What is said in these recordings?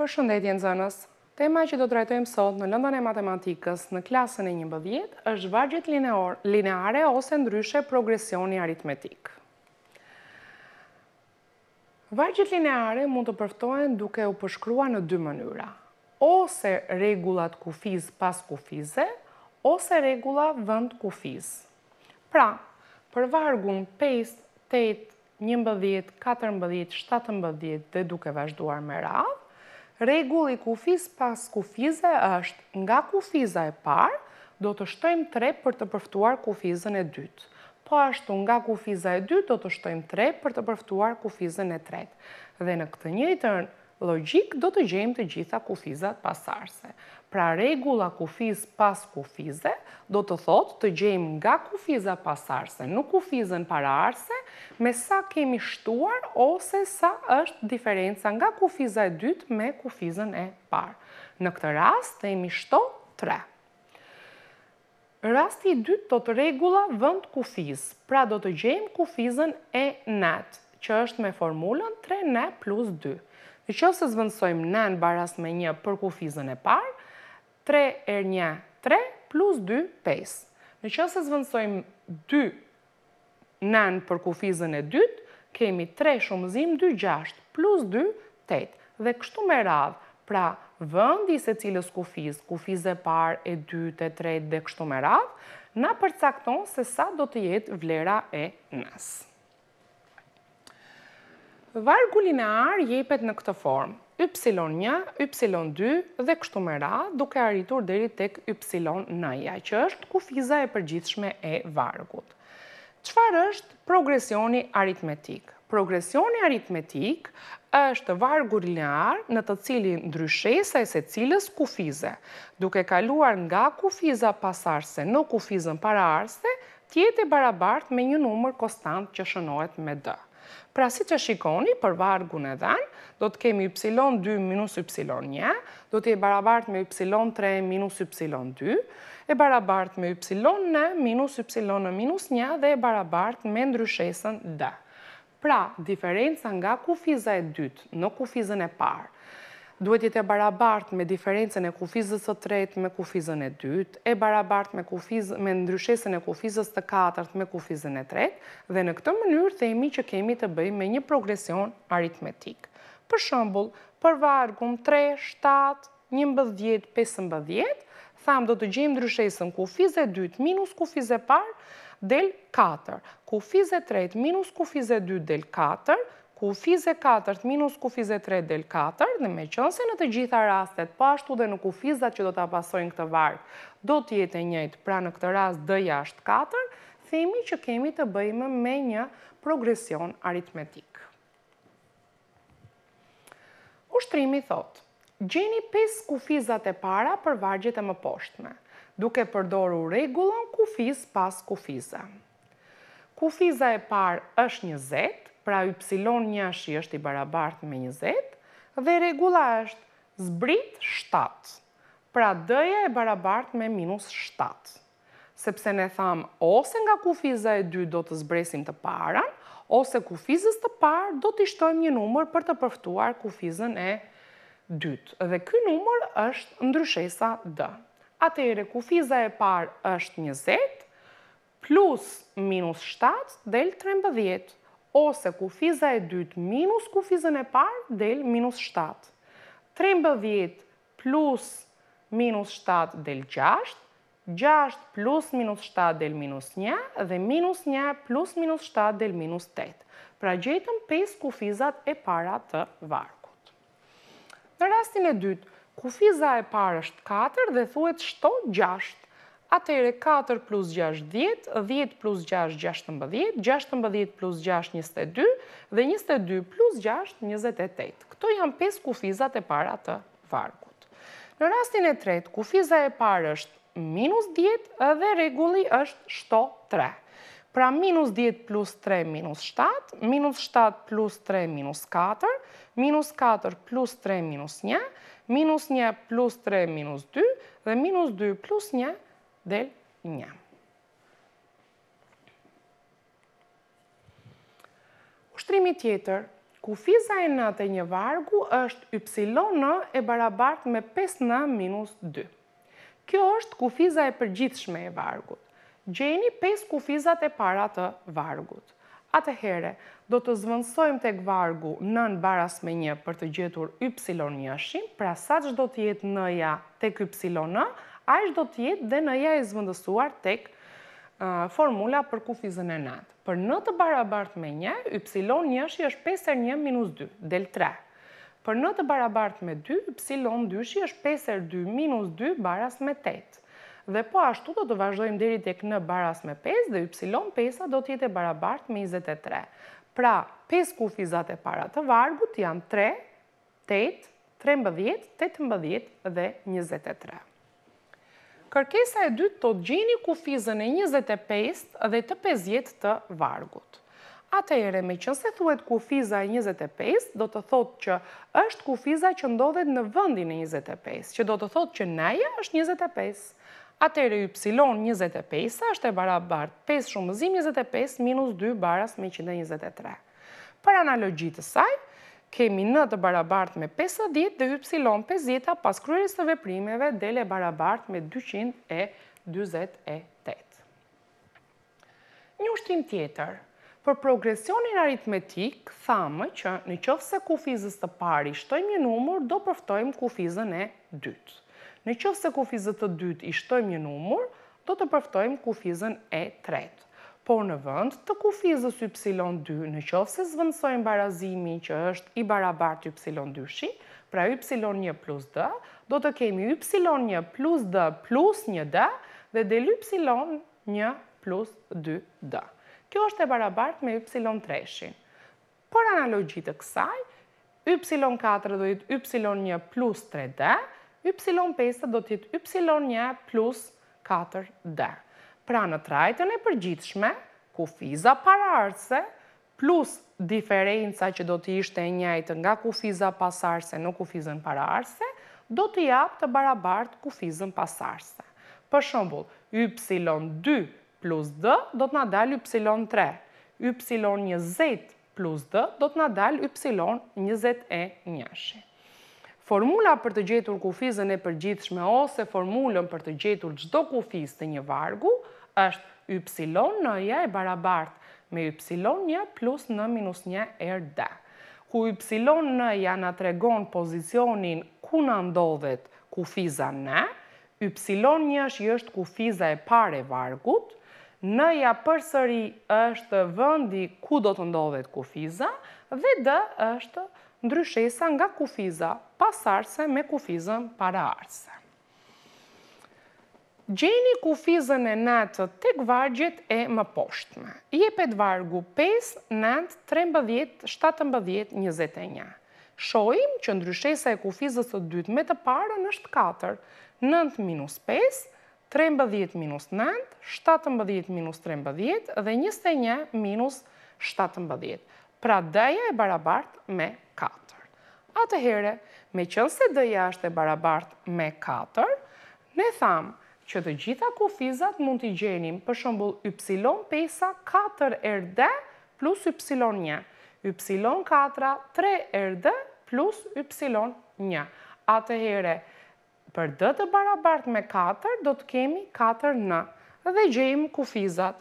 Për shëndetjen zënës, tema që do të rajtojmë sot në lëndën e matematikës në klasën e një është vargjit lineare ose ndryshe progresioni aritmetik. Vargjit lineare mund të përftohen duke u përshkrua në dy mënyra, ose regullat kufiz pas kufize, ose regullat vënd kufiz. Pra, për vargun 5, 8, 11, 14, 17 dhe duke vazhduar me radhë, Regulli kufis pas kufize është nga kufiza e parë, do të shtojmë tre për të përftuar kufizën e dytë. Po ashtu nga kufiza e dytë, do të shtojmë tre për të përftuar kufizën e tretë. Dhe në këtë njëjtën logjik do të gjejmë të gjitha kufizat pasarse. Pra rregulla kufiz pas kufize do të thotë të gjejmë nga kufiza pasarse, në kufizën paraardhse me sa kemi shtuar ose sa është diferenca nga kufiza e dytë me kufizën e parë. Në këtë rast themi shto 3. Rasti i dytë do të rregulla vend kufiz. Pra do të gjejmë kufizën e netë, që është me formulën 3n 2. Në që se zvëndsojmë në në baras me një për kufizën e parë, 3 e er një 3 plus 2, 5. Në që se zvëndsojmë 2 në në për kufizën e dytë, kemi 3 shumëzim 2, 6 plus 2, 8. Dhe kështu me radhë, pra vëndi se cilës kufiz, kufiz e parë, e dytë, e tretë dhe kështu me radhë, na përcakton se sa do të jetë vlera e nësë. Varë gulinar jepet në këtë formë, y1, y2 dhe kështu me ra duke arritur dheri tek y9-ja, që është kufiza e përgjithshme e vargut. Qëfar është progresioni aritmetik? Progresioni aritmetik është vargur linear në të cilin ndryshesa e se cilës kufize, duke kaluar nga kufiza pasarse në kufizën para arse, tjetë e barabart me një numër kostant që shënohet me dë. Pra si që shikoni, për vargun e dhenë, do të kemi y2 minus y1, do të e barabart me y3 minus y2, e barabart me y 1 minus y 1 minus 1 dhe e barabart me ndryshesën d. Pra, diferenca nga kufiza e dytë në kufizën e parë, duhet jetë e barabartë me diferencen e kufizës të tretë me kufizën e dytë, e barabartë me ndryshesën e kufizës të katërt me kufizën e tretë, dhe në këtë mënyrë themi që kemi të bëjmë me një progresion aritmetik. Për shëmbull, për vargum 3, 7, 11, 15, thamë do të gjimë ndryshesën kufizë e dytë minus kufizë e parë del 4, kufizë e tretë minus kufizë e dytë del 4, kufize 4 minus kufize 3 del 4, dhe me qënëse në të gjitha rastet, pashtu po dhe në kufizat që do të apasojnë këtë vartë, do të jetë e njëjtë, pra në këtë rast dhe jashtë 4, themi që kemi të bëjmë me një progresion aritmetik. Ushtrimi thotë, gjeni 5 kufizat e para për vargjet e më poshtme, duke përdoru regullon kufiz pas kufiza. Kufiza e parë është pra y një ashi është i barabart me një zetë, dhe regula është zbrit 7, pra dëja e barabart me minus 7. Sepse ne thamë, ose nga kufiza e 2 do të zbresim të parën, ose kufizës të parë do të ishtojmë një numër për të përftuar kufizën e dytë. Dhe ky numër është ndryshesa D. Atere, kufiza e parë është 20, plus minus 7 del 13 ose kufiza e dytë minus kufizën e parë del minus 7. 13 plus minus 7 del 6, 6 plus minus 7 del minus 1, dhe minus 1 plus minus 7 del minus 8. Pra gjetëm 5 kufizat e para të varkut. Në rastin e dytë, kufiza e parë është 4 dhe thuet shto 6. Atere, 4 plus 6, 10, 10 plus 6, 16, 16 plus 6, 22, dhe 22 plus 6, 28. Këto janë 5 kufizat e para të varkut. Në rastin e tret, kufiza e parë është minus 10 dhe regulli është shto 3. Pra minus 10 plus 3 minus 7, minus 7 plus 3 minus 4, minus 4 plus 3 minus 1, minus 1 plus 3 minus 2 dhe minus 2 plus 1 del një. Ushtrimi tjetër, kufiza e në të një vargu është ypsilon në e barabart me 5 në minus 2. Kjo është kufiza e përgjithshme e vargut. Gjeni 5 kufizat e para të vargut. here, do të zvëndsojmë të këvargu në në baras me një për të gjetur ypsilon njëshin, pra sa që do të jetë nëja të këpsilon në, A ishtë do të jetë dhe në ja e zvëndësuar tek formula për kufizën e natë. Për në të barabart me një, Y1 është 5 e 1 minus 2, del 3. Për në të barabart me 2, Y2 është 5 e 2 minus 2, baras me 8. Dhe po ashtu do të vazhdojmë diri tek në baras me 5, dhe Y5 do të jetë e barabart me 23. Pra, 5 kufizat e para të vargut janë 3, 8, 13, 18 dhe 23. Kërkesa e dytë të gjeni kufizën e 25 dhe të 50 të vargut. Ate ere, me qënëse thuet kufiza e 25, do të thot që është kufiza që ndodhet në vëndin e 25, që do të thot që naja është 25. Ate ere, ypsilon 25, është e barë 5 shumëzim 25 minus 2 baras me 123. Për analogjitë saj, kemi në të barabart me 50 dhe y psilon 50 pas kryeris të veprimeve dele barabart me 228. Një ushtim tjetër, për progresionin aritmetik, thamë që në qofë se kufizës të pari shtojmë një numur, do përftojmë kufizën e dytë. Në qofë se kufizët të dytë i shtojmë një numur, do të përftojmë kufizën e tretë por në vënd të kufizës ypsilon 2 në qovë se zvëndsojnë barazimi që është i barabart ypsilon 2 shi, pra ypsilon 1 plus dë, do të kemi ypsilon 1 plus d plus një dë, dhe del ypsilon 1 plus 2 d. Kjo është e barabart me ypsilon 3 shi. Por analogjit të kësaj, ypsilon 4 do jetë ypsilon 1 plus 3 d, ypsilon 5 do të jetë ypsilon 1 plus 4 d. Pra në trajtën e përgjithshme, kufiza pararse, plus diferenca që do t'i ishte e njajtë nga kufiza pasarse në kufizën pararse, do t'i apë të barabartë kufizën pasarse. Për shëmbull, y2 plus d do t'na dalë y3, y 20 plus d do t'na dalë y 21 e Formula për të gjetur kufizën e përgjithshme ose formulën për të gjetur gjdo kufizë të një vargu është y nëja e barabartë me y një plus në minus një erë dhe. Ku y nëja ja në tregon pozicionin ku në ndodhet kufiza në, y një është jështë kufiza e pare vargut, nëja ja përsëri është vëndi ku do të ndodhet kufiza dhe dhe është kufiza ndryshesa nga kufiza pasarse me kufizën para arse. Gjeni kufizën e natë të këvargjet e më poshtëme. I e vargu 5, 9, 13, 17, 21. Shohim që ndryshesa e kufizës të dytë me të parën është 4, 9 minus 5, 13 minus 9, 17 minus 13 dhe 21 minus 17. Pra, dheja e barabart me A të here, me qënë se dëja është e barabartë me 4, ne thamë që të gjitha kufizat mund t'i gjenim për shumbull y pesa 4 rd plus y 1. Y 4 3 rd plus y 1. A të here, për dhe të barabartë me 4, do të kemi 4 në. Dhe gjenim kufizat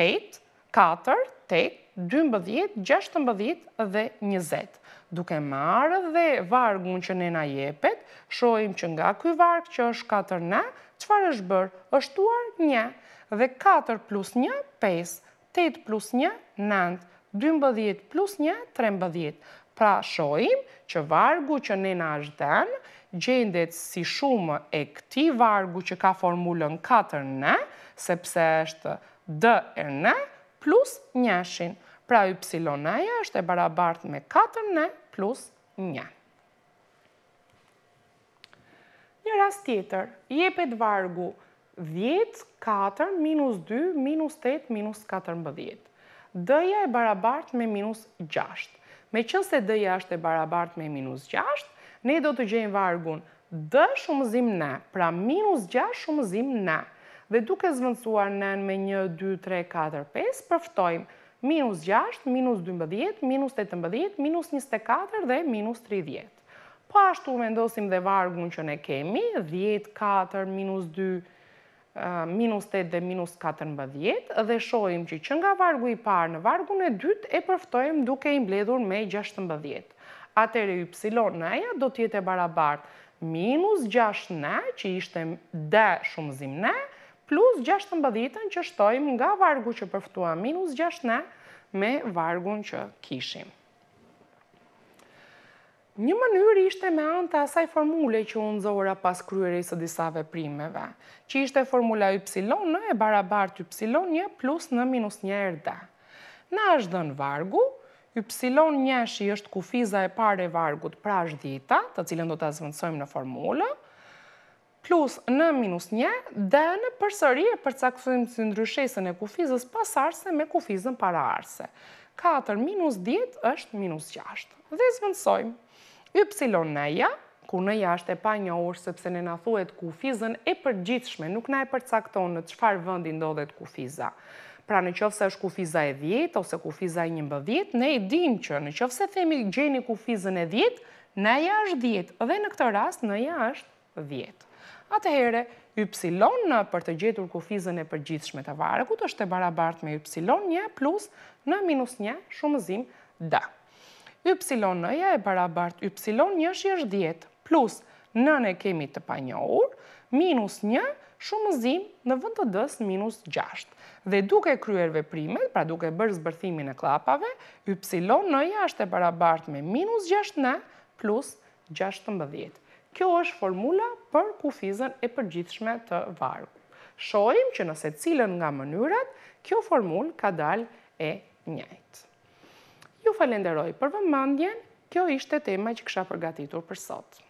8, 4, 8, 12, 16 dhe 20. Duke marë dhe vargun që na jepet, shojmë që nga këj varg që është 4 në, qëfar është bërë? është tuar 1 dhe 4 plus 1, 5, 8 plus 1, 9, 12 plus 1, 13. Pra shojim që vargu që nëna është dhenë, gjendet si shumë e këti vargu që ka formulën 4 në, sepse është dë e në, plus njëshin. Pra ypsilon e është e barabart me 4n plus 1. Një rast tjetër, jepet vargu 10, 4, minus 2, minus 8, minus 14. Dëja e barabart me minus 6. Me qëse dëja është e barabart me minus 6, ne do të gjenë vargun dë shumëzim në, pra minus 6 shumëzim në. Dhe duke zvëndësuar nën me 1, 2, 3, 4, 5, përftojmë minus 6, minus 12, minus 18, minus 24 dhe minus 30. Po ashtu mendosim dhe vargun që ne kemi, 10, 4, minus 2, minus 8 dhe minus 14, dhe shojmë që që nga vargu i parë në vargun e dytë e përftojmë duke i mbledhur me 16. Atere y në eja do tjetë e barabartë minus 6 në, që ishte dhe shumëzim në, plus 6 mbëdhitën që shtojmë nga vargu që përftuam minus 6 ne me vargun që kishim. Një mënyrë ishte me anë të asaj formule që unë zora pas kryeri së disa veprimeve, që ishte formula y në e barabart y një plus në minus një erda. Në është dënë vargu, y shi është kufiza e pare vargut pra është dita, të cilën do të zvëndsojmë në formule, plus në minus një, dhe në përsëri e përcaksojmë si ndryshesën e kufizës arse me kufizën para arse. 4 minus 10 është minus 6. Dhe zvëndsojmë, y pësilon ja, ku në ja është e pa një orë, sepse në në thuet kufizën e përgjithshme, nuk në e përcaktonë në të shfar vëndi ndodhet kufiza. Pra në qëfëse është kufiza e vjetë, ose kufiza e një mbë vjetë, në e dim që në qëfëse themi gjeni kufizën e vjetë, në ja është vjetë, dhe në këtë rast në ja është vjetë. Atëhere, y në për të gjetur kufizën e përgjithshme të varëkut është e barabart me y një plus në minus një shumëzim d. Y nëja e barabart y një shi është djetë plus në në kemi të panjohur minus një shumëzim në vënd të dës minus gjasht. Dhe duke kryer veprimet, pra duke bërë zbërthimin e klapave, y nëja ja është e barabart me minus gjasht në plus gjasht të mbëdhjetë. Kjo është formula për kufizën e përgjithshme të varku. Shohim që nëse cilën nga mënyrat, kjo formul ka dal e njajt. Ju falenderoj për vëmandjen, kjo ishte tema që kësha përgatitur për sotë.